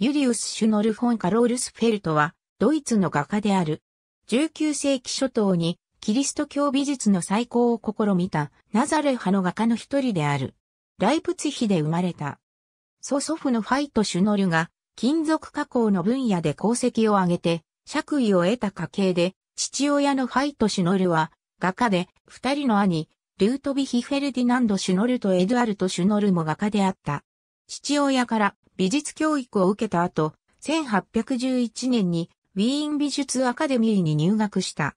ユリウス・シュノルフォン・カロールスフェルトは、ドイツの画家である。19世紀初頭に、キリスト教美術の再興を試みた、ナザレ派の画家の一人である。ライプツヒで生まれた。祖祖父のファイト・シュノルが、金属加工の分野で功績を挙げて、爵位を得た家系で、父親のファイト・シュノルは、画家で、二人の兄、ルートビヒ・フェルディナンド・シュノルとエドゥアルト・シュノルも画家であった。父親から美術教育を受けた後、1811年にウィーン美術アカデミーに入学した。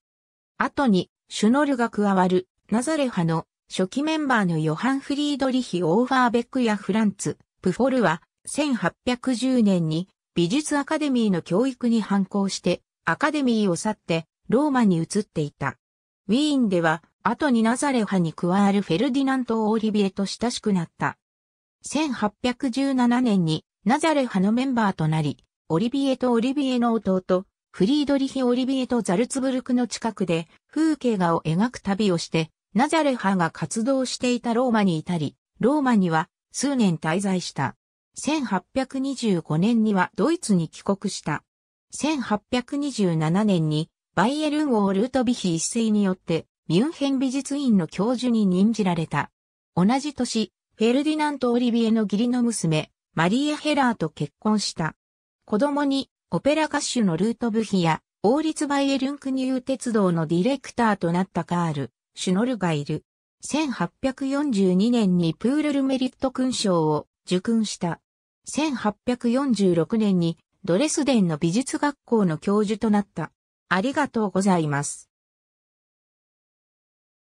後にシュノルが加わるナザレ派の初期メンバーのヨハン・フリードリヒ・オーファーベックやフランツ・プフォルは1810年に美術アカデミーの教育に反抗してアカデミーを去ってローマに移っていた。ウィーンでは後にナザレ派に加わるフェルディナント・オーリビエと親しくなった。1817年にナザレ派のメンバーとなり、オリビエとオリビエの弟、フリードリヒ・オリビエとザルツブルクの近くで風景画を描く旅をして、ナザレ派が活動していたローマに至り、ローマには数年滞在した。1825年にはドイツに帰国した。1827年にバイエルン王ルートビヒ一世によってミュンヘン美術院の教授に任じられた。同じ年、フェルディナント・オリビエの義理の娘、マリー・ヘラーと結婚した。子供に、オペラ歌手のルート・ブヒや、王立バイエルンクニュー鉄道のディレクターとなったカール、シュノルがいる。1842年にプールルメリット勲章を受勲した。1846年にドレスデンの美術学校の教授となった。ありがとうございます。